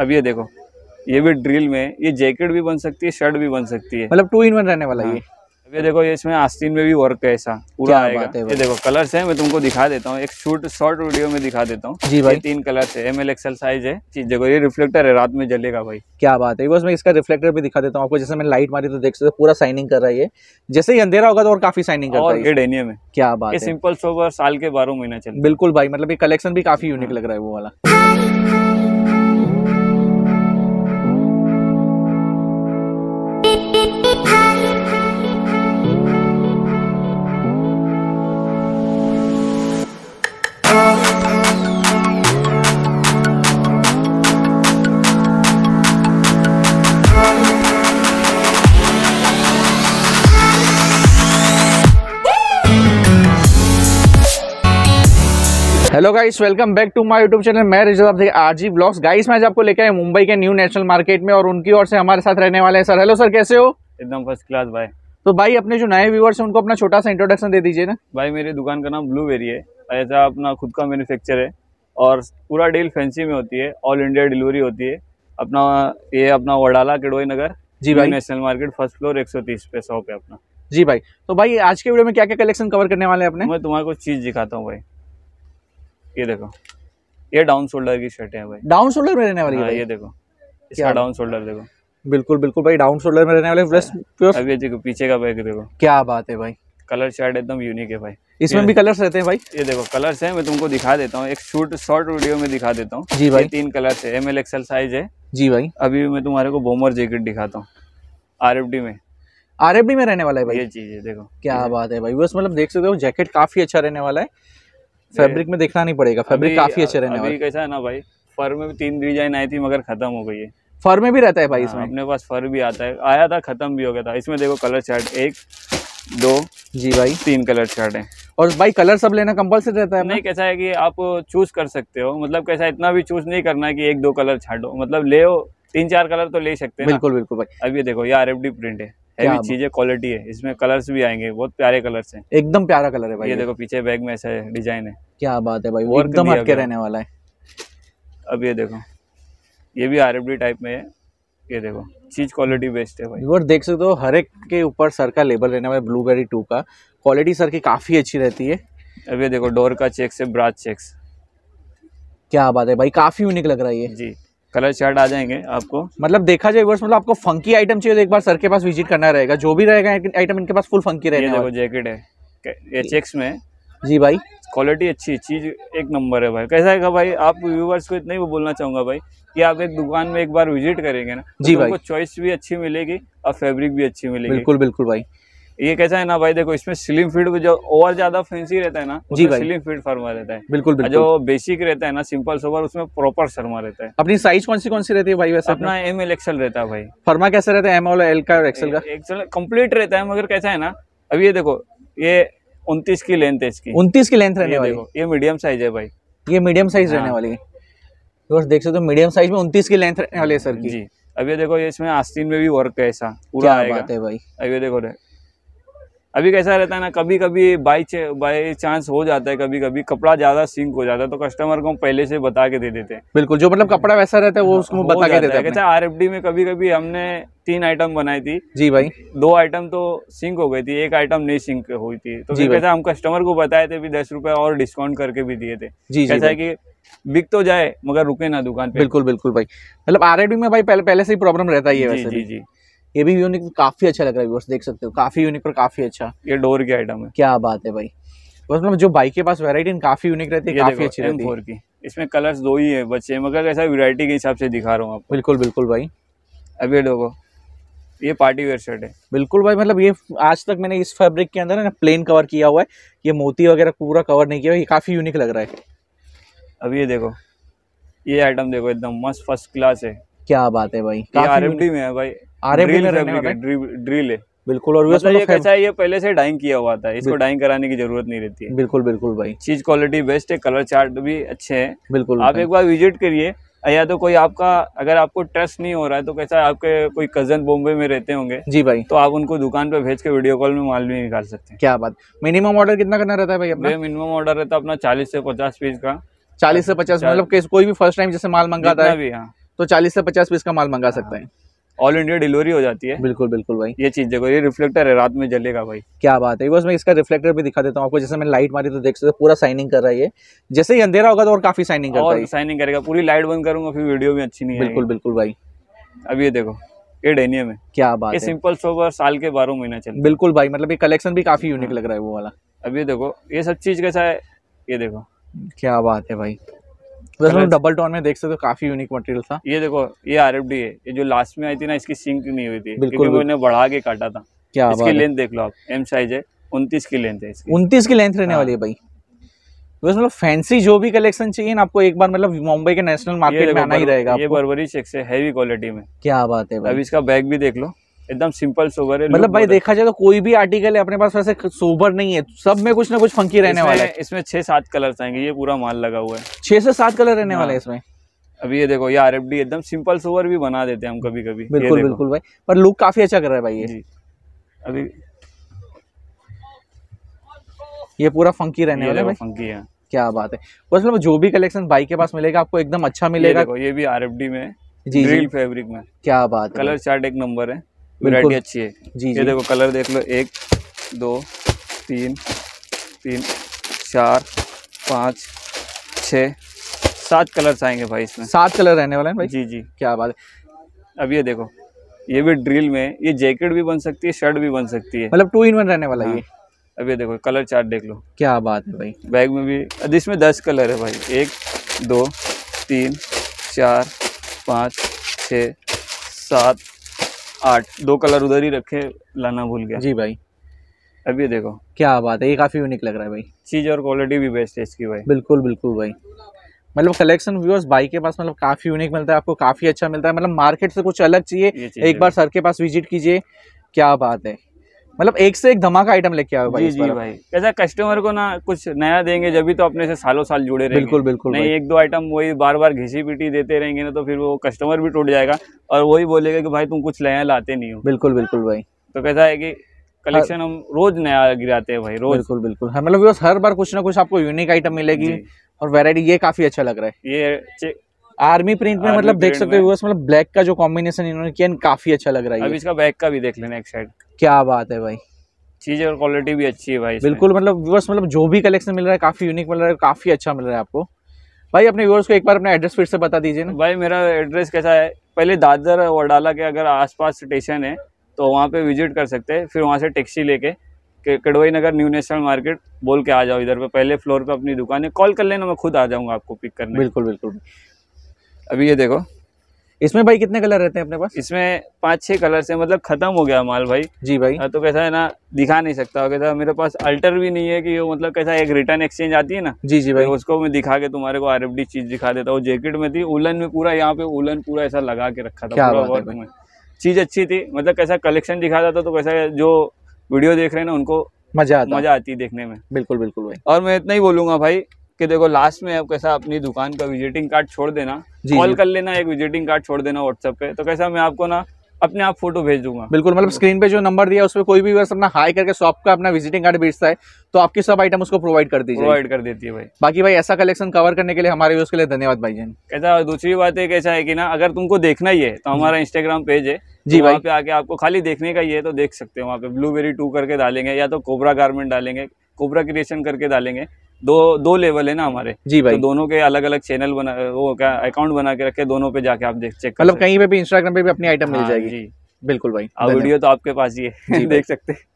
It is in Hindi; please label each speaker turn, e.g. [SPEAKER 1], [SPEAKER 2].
[SPEAKER 1] अब ये देखो ये भी ड्रिल में ये जैकेट भी बन सकती है शर्ट भी बन सकती है मतलब टू इन वन रहने वाला है ये हाँ। ये देखो ये इसमें आस्तीन में भी वर्क है ऐसा पूरा आएगा ये देखो कलर्स है मैं तुमको दिखा देता हूँ एक शूट शॉर्ट वीडियो में दिखा देता हूँ जी भाई तीन कलर्स है एम एल एक्सएल साइज है चीज देखो ये रिफ्लेक्टर है रात में जलेगा भाई
[SPEAKER 2] क्या बात है बस मैं इसका रिफ्लेक्टर भी दिखा देता हूँ आपको जैसे मैं लाइट मारी तो देख सकते पूरा साइनिंग कर रहा है जैसे ही अंधेरा होगा तो और काफी साइनिंग कर रहा है क्या बात है
[SPEAKER 1] सिंपल सोबर साल के बारह महीना चल
[SPEAKER 2] बिल्कुल भाई मतलब ये कलेक्शन भी काफी यूनिक लग रहा है वो वाला hello guys welcome back to my YouTube channel मैं रिजर्व आप आर जी ब्लॉग्स गाइस मैं आज आपको लेके आया मुंबई के न्यू नेशनल मार्केट में और उनकी ओर से हमारे साथ रहने वाले हैं सर हेलो सर कैसे हो
[SPEAKER 1] एकदम फर्स्ट क्लास भाई
[SPEAKER 2] तो भाई अपने जो नए व्यूवर्स हैं उनको अपना छोटा सा इंट्रोडक्शन दे दीजिए ना
[SPEAKER 1] भाई मेरी दुकान का नाम ब्लूबेरी है ऐसा अपना खुद का मैनुफेक्चर है और पूरा डील फैंसी में होती है ऑल इंडिया डिलीवरी होती है अपना ये अपना वडाला किडोई नगर जी भाई नेशनल मार्केट फर्स्ट फ्लोर एक पे शॉप है अपना जी भाई तो भाई आज के वीडियो में क्या क्या कलेक्शन कवर करने वाले हैं अपने मैं तुम्हारे कुछ चीज दिखाता हूँ भाई ये देखो ये डाउन शोल्डर की शर्ट है भाई डाउन
[SPEAKER 2] शोल्डर में रहने वाली है हाँ, ये
[SPEAKER 1] देखो इसका डाउन शोल्डर देखो
[SPEAKER 2] बिल्कुल बिल्कुल भाई डाउन शोल्डर में रहने
[SPEAKER 1] वाले प्लस अभी देखो पीछे का बैग देखो
[SPEAKER 2] क्या बात है भाई
[SPEAKER 1] कलर शर्ट एकदम यूनिक है भाई इसमें भी कलर्स रहते हैं भाई ये देखो कलर्स हैं मैं तुमको दिखा देता हूँ एक शूट शॉर्ट वीडियो में दिखा देता हूँ जी भाई तीन कलर्स है एम एल एक्सएल साइज है जी भाई अभी मैं तुम्हारे को बोमर जैकेट दिखाता हूँ आर एफ डी में
[SPEAKER 2] आर एफ डी में रहने वाला है भाई ये चीज
[SPEAKER 1] है देखो क्या
[SPEAKER 2] बात है भाई बस मतलब देख सकते हो जैकेट काफी अच्छा रहने वाला है फैब्रिक में देखना नहीं पड़ेगा फैब्रिक काफी अच्छे रहने वाले
[SPEAKER 1] कैसा है ना भाई फर में भी तीन डिजाइन आई थी मगर खत्म हो गई है
[SPEAKER 2] फर में भी रहता है भाई हाँ, इसमें अपने
[SPEAKER 1] पास फर भी आता है आया था खत्म भी हो गया था इसमें देखो कलर चार्ट एक दो जी भाई तीन कलर चार्ट है
[SPEAKER 2] और भाई कलर सब लेना कंपलसरी
[SPEAKER 1] रहता है नहीं कैसा है कि आप चूज कर सकते हो मतलब कैसा इतना भी चूज नहीं करना है कि एक दो कलर छाटो मतलब ले तीन चार कलर तो ले सकते हैं बिल्कुल बिल्कुल भाई अब ये देखो ये आर प्रिंट है हैवी है क्वालिटी है इसमें कलर्स भी आएंगे बहुत प्यारे कलर्स हैं एकदम प्यारा कलर है भाई ये देखो पीछे बैग में ऐसा डिजाइन है क्या बात है भाई एकदम हटके रहने वाला है अब ये देखो ये भी आर टाइप में है ये देखो चीज क्वालिटी बेस्ट है भाई
[SPEAKER 2] और देख सकते हो हर एक के ऊपर सर का लेबल रहने वाला ब्लू बेरी टू का क्वालिटी सर की काफी अच्छी रहती है अब ये देखो डोर का चेक है ब्राच चेक क्या बात है भाई काफी यूनिक लग रहा है ये जी कलर चार्ट आ जाएंगे आपको मतलब देखा जाए बस मतलब आपको फंकी आइटम चाहिए तो एक बार सर के पास विजिट करना रहेगा जो भी रहेगा आइटम इनके पास फुल फंकी रहेगा देखो
[SPEAKER 1] जैकेट है एच चेक्स में जी भाई क्वालिटी अच्छी है चीज़ एक नंबर है भाई कैसा है भाई आप व्यूवर्स को इतना ही बोलना चाहूंगा भाई कि आप एक दुकान में एक बार विजिट करेंगे ना तो जी तो भाई चॉइस भी अच्छी मिलेगी और फैब्रिक भी अच्छी मिलेगी बिल्कुल बिल्कुल भाई ये कैसा है ना भाई देखो इसमें स्लिम फीड जो और ज्यादा फैंसी रहता है ना जी भाई स्लिम फीड फर्मा रहता है बिल्कुल, बिल्कुल जो बेसिक रहता है ना सिंपल सोवर उसमें प्रॉपर शर्मा रहता है
[SPEAKER 2] अपनी साइज कौन सी
[SPEAKER 1] कौन सी रहती है भाई वैसे अपना एम एल एक्सल रहता है भाई फर्मा कैसे रहता है एम और एल का एक्सल का एक्सल कम्प्लीट रहता है मगर कैसा है ना अब ये देखो ये उन्तीस की लेंथ है इसकी उन्तीस की लेंथ रहने वाली ये मीडियम साइज है भाई
[SPEAKER 2] ये मीडियम साइज रहने हाँ। वाली
[SPEAKER 1] है दोस्त तो देख सकते हो मीडियम साइज में उन्तीस की लेंथ रहने वाली है सर जी अभी देखो ये इसमें आस्तीन में भी वर्क है ऐसा पूरा आएगा है भाई अभी ये देखो अभी कैसा रहता है ना कभी कभी बाई बाई चांस हो जाता है कभी कभी कपड़ा ज़्यादा सिंक हो जाता है तो कस्टमर को हम पहले से बता के दे देते हैं
[SPEAKER 2] बिल्कुल जो मतलब कपड़ा वैसा रहता है वो हाँ, उसको बता के देते हैं कैसा अच्छा,
[SPEAKER 1] आर में कभी कभी हमने तीन आइटम बनाई थी जी भाई दो आइटम तो सिंक हो गई थी एक आइटम नहीं सिंक हुई थी तो जी कैसा हम कस्टमर को बताए थे भी दस रुपए और डिस्काउंट करके भी दिए थे जी कैसा है की बिक तो जाए मगर रुके ना दुकान पे बिल्कुल
[SPEAKER 2] बिल्कुल भाई मतलब आर में भाई पहले पहले से ही प्रॉब्लम रहता ही है वैसे जी जी ये भी यूनिक काफ़ी अच्छा लग रहा है देख सकते हो काफ़ी यूनिक और काफ़ी अच्छा ये डोर की आइटम है क्या बात है भाई मतलब जो बाइक के पास वैरायटी काफ़ी यूनिक रहती है काफ़ी अच्छी रहती है की
[SPEAKER 1] इसमें कलर्स दो ही है बच्चे मगर ऐसा वैरायटी के हिसाब से दिखा रहा हूँ आपको
[SPEAKER 2] बिल्कुल बिल्कुल भाई
[SPEAKER 1] अभी ये देखो ये पार्टी वेयर शर्ट है
[SPEAKER 2] बिल्कुल भाई मतलब ये आज तक मैंने इस फैब्रिक के अंदर ना प्लेन कवर किया हुआ है ये मोती वगैरह पूरा कवर नहीं किया हुआ ये काफ़ी यूनिक लग रहा है अब ये देखो
[SPEAKER 1] ये आइटम देखो एकदम मस्त फर्स्ट क्लास है
[SPEAKER 2] क्या बात है भाई आर में है भाई आरे ड्रिल है बिल्कुल और मतलब तो ये कैसा
[SPEAKER 1] है ये पहले से डाइंग किया हुआ था इसको डाइंग कराने की जरूरत नहीं रहती है
[SPEAKER 2] बिल्कुल बिल्कुल भाई
[SPEAKER 1] चीज क्वालिटी बेस्ट है कलर चार्ट भी अच्छे हैं बिल्कुल आप एक बार विजिट करिए या तो कोई आपका अगर आपको ट्रस्ट नहीं हो रहा है तो कैसा है आपके कोई कजन बॉम्बे में रहते होंगे जी भाई तो आप उनको दुकान पर भेज के वीडियो कॉल में माल भी निकाल सकते हैं क्या बात मिनिमम ऑर्डर कितना करना रहता है भाई अपना मिनिमम ऑर्डर रहता है अपना चालीस से पचास पीस का
[SPEAKER 2] चालीस से पचास मतलब कोई भी फर्स्ट टाइम जैसे माल मंगाता है हाँ। तो चालीस से पचास पीस का माल मंगा सकते हाँ। हैं
[SPEAKER 1] ऑल इंडिया डिलीवरी हो जाती है बिल्कुल बिल्कुल भाई ये चीज देखो ये रिफ्लेक्टर है रात में जलेगा भाई
[SPEAKER 2] क्या बात है बस मैं इसका रिफ्लेक्टर भी दिखा देता हूँ आपको जैसे मैं लाइट मारी तो देख सकते पूरा साइनिंग कर रहा है ये जैसे ही अंधेरा होगा तो
[SPEAKER 1] और काफी साइनिंग करता है साइनिंग करेगा पूरी लाइट बंद करूंगा फिर वीडियो भी अच्छी नहीं बिल्कुल बिल्कुल भाई अब ये देखो ये डेनियम है क्या बात है सिंपल सोबर साल के बारह महीना चल बिल्कुल
[SPEAKER 2] भाई मतलब ये कलेक्शन भी काफी यूनिक लग रहा है वो वाला अब ये देखो ये सब चीज कैसा है ये देखो क्या बात है भाई वैसे डबल मतलब टोन में देख सकते हो तो काफी यूनिक मटेरियल था
[SPEAKER 1] ये देखो ये आर है ये जो लास्ट में आई थी ना इसकी सिंक नहीं हुई थी बिल्कुल मैंने बढ़ा के काटा था क्या इसकी लेंथ देख लो आप एम साइज है उनतीस की लेंथ है
[SPEAKER 2] उनतीस की लेंथ रहने हाँ। वाली है भाई वैसे मतलब फैंसी जो भी कलेक्शन चाहिए ना आपको एक बार मतलब मुंबई के नेशनल मार्केट में आना ही रहेगा ये
[SPEAKER 1] बर्बरी चेक से हैवी क्वालिटी में
[SPEAKER 2] क्या बात है भाई अब इसका
[SPEAKER 1] बैग भी देख लो एकदम सिंपल सोबर है मतलब भाई देखा
[SPEAKER 2] जाए तो कोई भी आर्टिकल है अपने पास वैसे सोबर नहीं है सब में कुछ ना कुछ फंकी रहने वाला है
[SPEAKER 1] इसमें छह सात कलर आएंगे ये पूरा माल लगा हुआ है
[SPEAKER 2] छह से सात कलर रहने हाँ। वाले इसमें
[SPEAKER 1] अभी ये देखो ये आर एकदम सिंपल सोवर भी बना देते हैं हम कभी कभी बिल्कुल बिल्कुल भाई पर लुक काफी अच्छा कर रहा है भाई ये अभी
[SPEAKER 2] ये पूरा फंकी रहने वाला है फंकी है क्या बात है बस मतलब जो भी कलेक्शन भाई के पास मिलेगा आपको एकदम अच्छा मिलेगा
[SPEAKER 1] ये, ये भी आर में जी ड्रिल में क्या बात कलर चार्ट एक नंबर है
[SPEAKER 2] वैरायटी अच्छी है जी ये देखो
[SPEAKER 1] कलर देख लो एक दो तीन तीन चार पाँच छः सात कलर्स आएंगे भाई इसमें सात कलर रहने वाले हैं भाई जी जी क्या बात है अब ये देखो ये भी ड्रिल में ये जैकेट भी बन सकती है शर्ट भी बन सकती है मतलब टू इन वन रहने वाला है हाँ। ये अब ये देखो कलर चार्ट देख लो क्या बात है भाई बैग में भी इसमें दस कलर है भाई एक दो तीन चार पाँच छ सात आठ दो कलर उधर ही रखे लाना भूल गया जी भाई अब ये देखो क्या बात है ये काफ़ी यूनिक लग रहा है भाई चीज़ और क्वालिटी भी बेस्ट है
[SPEAKER 2] इसकी भाई बिल्कुल बिल्कुल भाई मतलब कलेक्शन व्यूअर्स बाइक के पास मतलब काफ़ी यूनिक मिलता है आपको काफ़ी अच्छा मिलता है मतलब मार्केट से कुछ अलग चाहिए एक बार सर के पास विजिट कीजिए क्या बात है मतलब एक से एक धमाका आइटम लेके आए भाई जी भाई
[SPEAKER 1] कैसा कस्टमर को ना कुछ नया देंगे जब भी तो अपने से सालों साल जुड़े रहेंगे बिल्कुल बिल्कुल नहीं एक दो आइटम वही बार बार घिसी पिटी देते रहेंगे ना तो फिर वो कस्टमर भी टूट जाएगा और वही बोलेगा कि भाई तुम कुछ नया लाते नहीं हो
[SPEAKER 2] बिल्कुल बिल्कुल भाई
[SPEAKER 1] तो कैसा है कि कलेक्शन हम रोज नया गिराते हैं भाई रोज बिल्कुल बिल्कुल हाँ, मतलब हर बार कुछ ना कुछ आपको यूनिक
[SPEAKER 2] आइटम मिलेगी और वेरायटी ये काफी अच्छा लग रहा है ये आर्मी प्रिंट में मतलब देख सकते हो मतलब ब्लैक का जो कॉम्बिनेशन इन्होंने किया काफी अच्छा लग रहा है अब इसका
[SPEAKER 1] बैक का भी देख लेना एक साइड
[SPEAKER 2] क्या बात है भाई
[SPEAKER 1] चीज और क्वालिटी भी अच्छी है भाई बिल्कुल
[SPEAKER 2] मतलब व्यूअर्स मतलब जो भी कलेक्शन मिल रहा है काफी यूनिक मिल रहा
[SPEAKER 1] है काफी अच्छा मिल रहा है आपको भाई अपने व्यूअर्स को एक बार अपना एड्रेस फिर से बता दीजिए ना भाई मेरा एड्रेस कैसा है पहले दादर वडाला डाला के अगर आसपास स्टेशन है तो वहाँ पे विजिट कर सकते हैं फिर वहाँ से टैक्सी लेके Kadwai Nagar New National Market बोल के आ जाओ इधर पे पहले फ्लोर पे अपनी दुकान है कॉल कर लेना मैं खुद आ जाऊंगा आपको पिक करने बिल्कुल बिल्कुल अभी ये देखो इसमें भाई कितने कलर रहते हैं अपने पास इसमें पांच छह कलर से मतलब ख़त्म हो गया माल भाई जी भाई हाँ, तो कैसा है ना दिखा नहीं सकता कैसा मेरे पास अल्टर भी नहीं है कि वो मतलब कैसा एक रिटर्न एक्सचेंज आती है ना जी जी भाई तो उसको मैं दिखा के तुम्हारे को आर चीज़ दिखा देता हूँ जैकेट में थी उलन में पूरा यहाँ पे उलन पूरा ऐसा लगा के रखा था चीज़ अच्छी थी मतलब कैसा कलेक्शन दिखाता था तो कैसा जो वीडियो देख रहे हैं ना उनको
[SPEAKER 2] मजा मजा आती है देखने में बिल्कुल बिल्कुल भाई
[SPEAKER 1] और मैं इतना ही बोलूंगा भाई कि देखो लास्ट में आप कैसा अपनी दुकान का विजिटिंग कार्ड छोड़ देना कॉल कर लेना एक विजिटिंग कार्ड छोड़ देना व्हाट्सएप पे तो कैसा मैं आपको ना अपने आप फोटो भेज दूंगा बिल्कुल मतलब
[SPEAKER 2] स्क्रीन पे जो नंबर दिया उसमें कोई भी अपना हाई करके शॉप का अपना विजिटिंग कार्ड भेजता है तो आपकी सब आइटम उसको प्रोवाइड कर दीजिए प्रोवाइड कर देती है भाई बाकी भाई ऐसा कलेक्शन कवर करने के लिए हमारे व्यूज के लिए धन्यवाद भाई जान
[SPEAKER 1] कैसा दूसरी बात है कैसा है कि ना अगर तुमको देखना ही है तो हमारा इंस्टाग्राम पेज है तो जी भाई पे आके आपको खाली देखने का ही है तो देख सकते हो वहाँ पे ब्लूबेरी टू करके डालेंगे या तो कोबरा गारमेंट डालेंगे कोबरा क्रिएशन करके डालेंगे दो दो लेवल है ना हमारे जी भाई तो दोनों के अलग अलग चैनल बना वो क्या अकाउंट बना के रखे दोनों पे जाके आप देख चेक मतलब कहीं पे भी इंस्टाग्राम पे भी अपनी आइटम मिल हाँ जाएगी जी बिल्कुल भाई वीडियो तो आपके पास ही है देख सकते हैं